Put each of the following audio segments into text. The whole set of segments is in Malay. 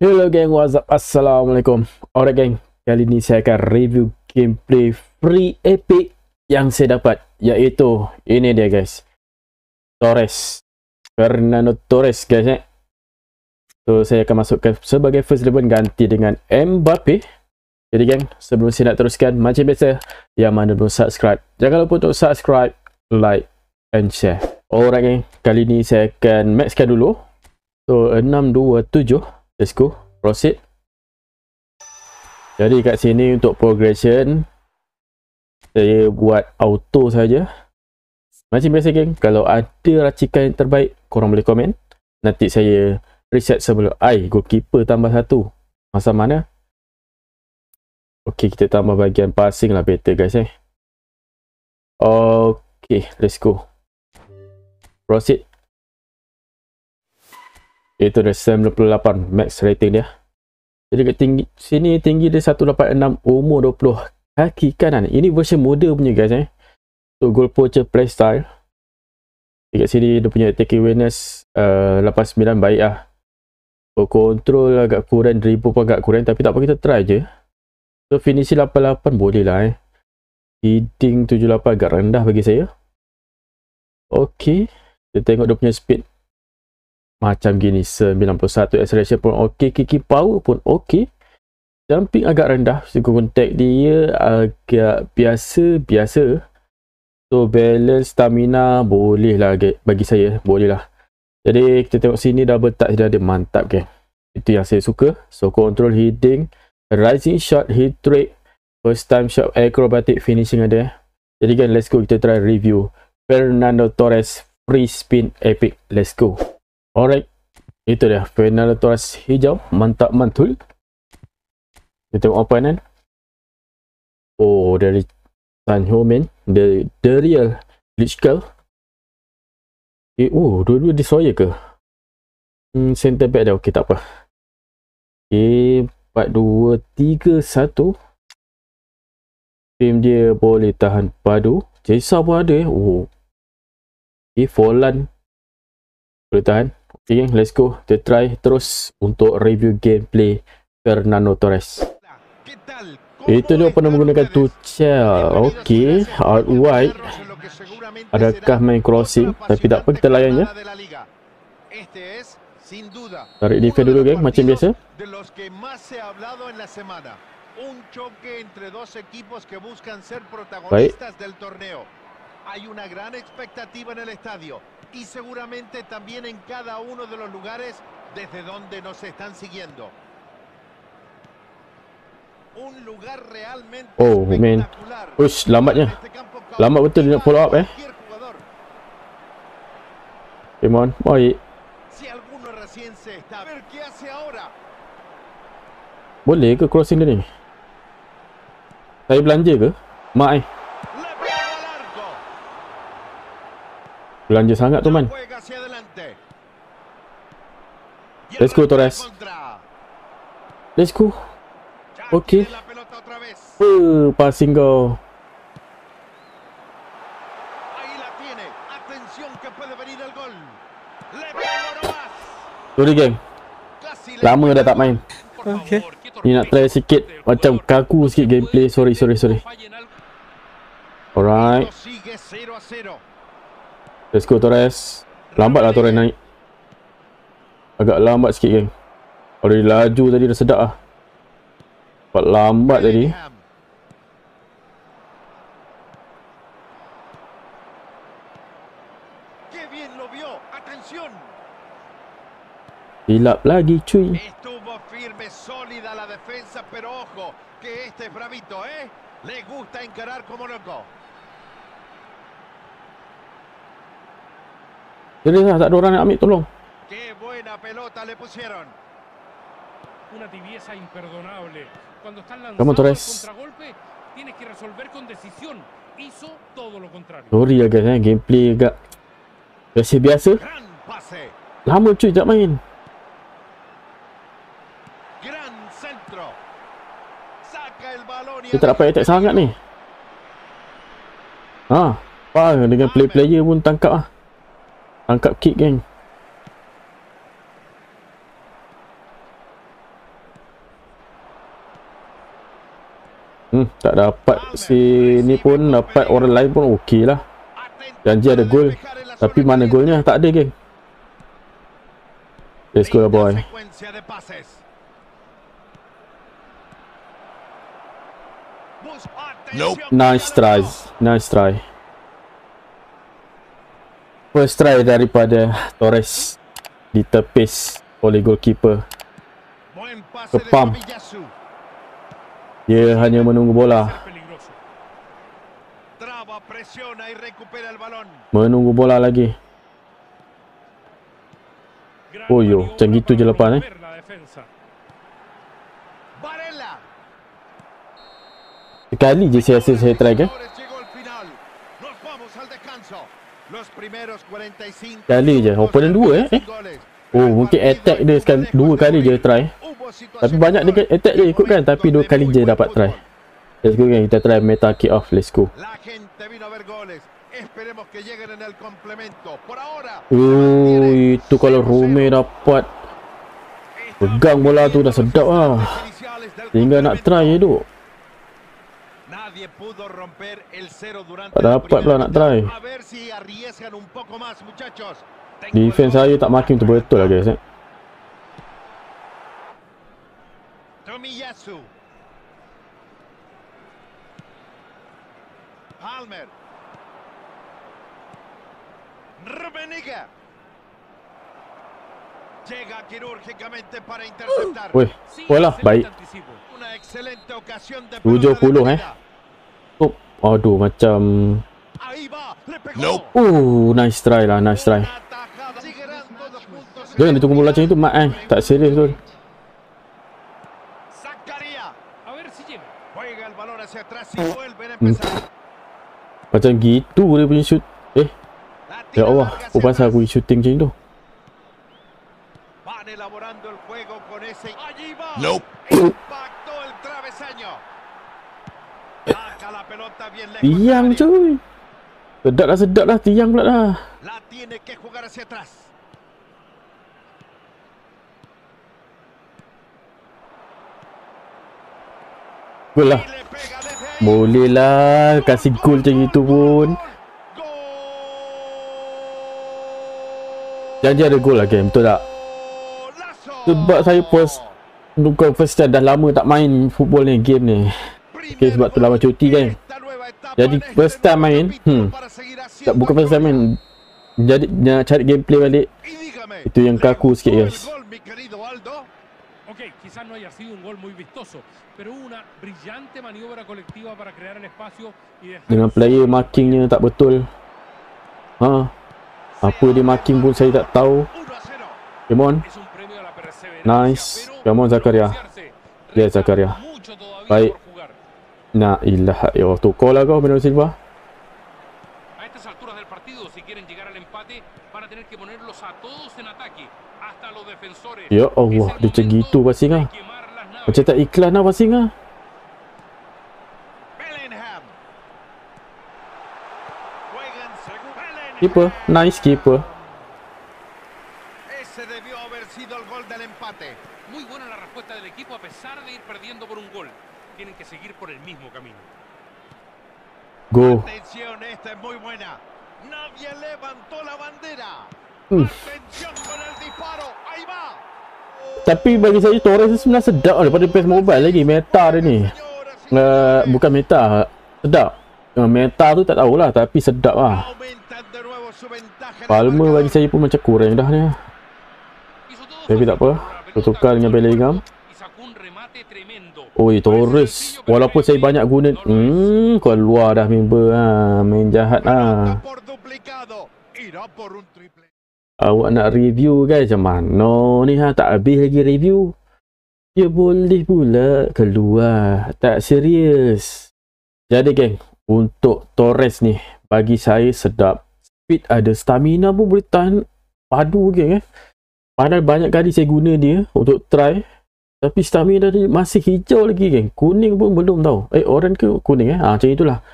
Hello geng, what's up? Assalamualaikum Alright geng, kali ni saya akan review gameplay free epic yang saya dapat Iaitu, ini dia guys Torres Fernando Torres guys eh So, saya akan masukkan sebagai first level ganti dengan Mbappe Jadi geng, sebelum saya nak teruskan, macam biasa Yang mana belum subscribe Jangan lupa untuk subscribe, like and share Alright geng, kali ni saya akan maxkan dulu So, 627 let's go proceed jadi kat sini untuk progression saya buat auto saja. macam biasa geng kalau ada racikan yang terbaik korang boleh komen nanti saya reset sebelum I goalkeeper tambah satu masa mana ok kita tambah bagian passing lah better guys eh Okey, let's go proceed iaitu dia 98 max rating dia jadi kat tinggi sini tinggi dia 186 umur 20 kaki kanan ini versi muda punya guys eh untuk goal poacher playstyle jadi kat sini dia punya attack awareness uh, eh, 89 baik lah so, control agak kurang dribble pun agak kurang tapi tak apa kita try je so finish 88 boleh lah eh heading 78 agak rendah bagi saya Okey, kita tengok dia punya speed macam gini 91 acceleration pun okey kiki power pun okey jumping agak rendah sekurang tag dia agak biasa biasa so balance stamina boleh lah bagi saya boleh lah jadi kita tengok sini double touch dia ada mantap ke okay. itu yang saya suka so control heading, rising shot hit trick first time shot acrobatic finishing ada jadi kan let's go kita try review Fernando Torres free spin epic let's go Alright. Itu dia. Final tuas hijau. Mantap mantul. Kita tengok apa kan. Oh dari Tan Ho Min. The, the real Lich Girl. Eh, oh dua-dua destroyer ke? Hmm, center back dia. Okay tak apa. Okay. 4, dua tiga satu. team dia boleh tahan padu. Jaisa pun ada eh. Oh. Okay, Folan. Boleh tahan. Okay, let's go. Kita try terus untuk review gameplay Fernando Torres. Itu dia pernah menggunakan Tuchel. Okay, out wide. Adakah main crossing? Tapi tak apa, kita layannya. Tarik defense dulu, geng. Macam biasa. Un choque entre dos equipos que buscan ser protagonistas Baik. del torneo. Hay una gran expectativa en el estadio. y seguramente también en cada uno de los lugares desde donde nos están siguiendo. Un lugar realmente oh, espectacular. Man. Ush, lambatnya. Este lambat betul dia nak follow up eh. Simon, on, baik. Si alguno recién se está. A ver qué hace ahora. Boleh ke crossing dia ni? Saya belanja ke? Mak eh. Belanja sangat tu man Let's go Torres Let's go Okay uh, Passing go Sorry gang Lama dah tak main ah, Okay Ni nak try sikit Macam kaku sikit gameplay Sorry sorry sorry Alright Let's go Torres Lambat lah Torres naik Agak lambat sikit geng Kalau dia laju tadi dah sedap lah Sebab lambat tadi Silap lagi cuy ojo Que este es bravito eh Le gusta encarar como loco Jadi lah, tak ada orang nak ambil tolong. Qué buena pelota le pusieron. Una tibieza imperdonable. Cuando están lanzando Kamu, Torres. contragolpe, tienes que resolver con decisión. Hizo todo lo contrario. Sorry ya guys, eh, gameplay agak biasa biasa. Lama cuy tak main. Gran centro. Saca el balón y. Kita tak attack sangat ni. Ha, ah, dengan play player pun tangkap ah. Angkat kick geng Hmm, tak dapat si ni pun dapat orang lain pun okey lah Janji ada gol, Tapi mana golnya Tak ada geng Let's go boy Nope. Nice try. Nice try. First try daripada Torres Ditepis oleh goalkeeper Kepam Dia hanya menunggu bola Menunggu bola lagi Oh yo, macam gitu je lepas eh Sekali je saya rasa saya try kan eh? Kali je Opponent 2 eh Oh mungkin attack dia sekarang Dua kali je try Tapi banyak dia attack dia ikut kan Tapi dua kali je dapat try Let's go kan Kita try meta kick off Let's go Oh itu kalau Rome dapat Pegang bola tu dah sedap lah Tinggal nak try je eh, duk nadie pudo romper el cero durante Ada dapat nak try. A ver si arriesgan un poco más, muchachos. Defense saya tak marking tu betul lah guys eh. Tomiyasu. Palmer. Rubeniga. Llega quirúrgicamente para interceptar. Uy, hola, baik. Una excelente ocasión de 70 eh. Oh, aduh macam Nope. Oh, nice try lah, nice try. Jangan ditunggu bola macam itu, mak eh. Tak serius tu. Hmm. macam gitu dia punya shoot. Eh. Ya Allah, oh, pasal aku shooting macam tu. Nope. Impacto el travesaño. Tiang cuy Sedap lah sedap lah Tiang pula lah La tiene que jugar hacia atrás Gol Boleh lah Kasi gol macam itu pun Janji ada gol lah game Betul tak Sebab saya post Bukan first time dah lama tak main football ni game ni Okay sebab tu lama cuti kan jadi hmm. first time main hmm. tak, Bukan first time main Jadi nak cari gameplay balik Itu yang kaku sikit guys Okay, ha dengan player markingnya tak betul. Ha. Apa dia marking pun saya tak tahu. Come on. Nice. Come on Zakaria. Yeah, Zakaria. Baik. Nah, y la tu cola, Bruno Silva. A estas alturas del partido, si quieren llegar al empate, van a tener que ponerlos a todos en ataque, hasta los defensores. Yo, oh, wow, macam gitu Basinga. Macheta iklan apa Basinga? Keeper, nice keeper. Ese debió haber sido el Muy buena la respuesta del equipo a pesar de ir perdiendo por un gol tienen que seguir por el mismo camino. Go. Atención, esta es muy buena. Nadie levantó la bandera. Atención con el disparo. Ahí va. Tapi bagi saya Torres ni sebenarnya sedap lah daripada PES Mobile lagi meta dia ni. Uh, bukan meta, sedap. Uh, meta tu tak tahulah tapi sedap lah. Palmer bagi saya pun macam kurang dah ni. Tapi tak apa. Tutupkan dengan Bellingham. Oi Taurus Walaupun saya banyak guna Hmm Keluar dah member ha. Main jahat ha. Awak nak review guys Mana ni ha Tak habis lagi review Dia ya boleh pula Keluar Tak serius Jadi geng Untuk Taurus ni Bagi saya sedap Speed ada Stamina pun boleh tahan Padu geng eh Padahal banyak kali saya guna dia Untuk try tapi stamina ni masih hijau lagi kan. Kuning pun belum tahu. Eh, orange ke kuning eh? Ha, macam itulah.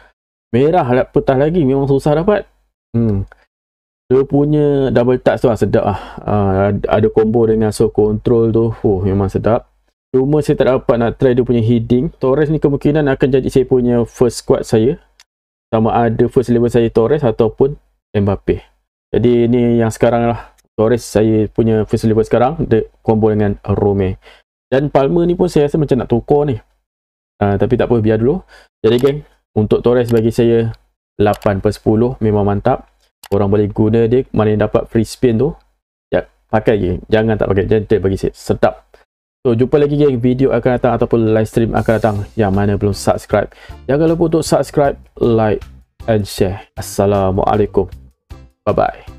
Merah lah petah lagi. Memang susah dapat. Hmm. Dia punya double touch tu lah sedap lah. Ha, ada combo dengan so control tu. Oh, memang sedap. Cuma saya tak dapat nak try dia punya heading. Torres ni kemungkinan akan jadi saya punya first squad saya. Sama ada first level saya Torres ataupun Mbappe. Jadi ni yang sekarang lah. Torres saya punya first level sekarang. Dia combo dengan Rome. Dan Palmer ni pun saya rasa macam nak tukar ni. Uh, tapi tak apa, biar dulu. Jadi geng, untuk Torres bagi saya 8 per 10. Memang mantap. Orang boleh guna dia. Mana yang dapat free spin tu. Ya, pakai je. Jangan tak pakai. Jangan bagi saya. Sedap. So, jumpa lagi geng. Video akan datang ataupun live stream akan datang. Yang mana belum subscribe. Jangan lupa untuk subscribe, like and share. Assalamualaikum. Bye-bye.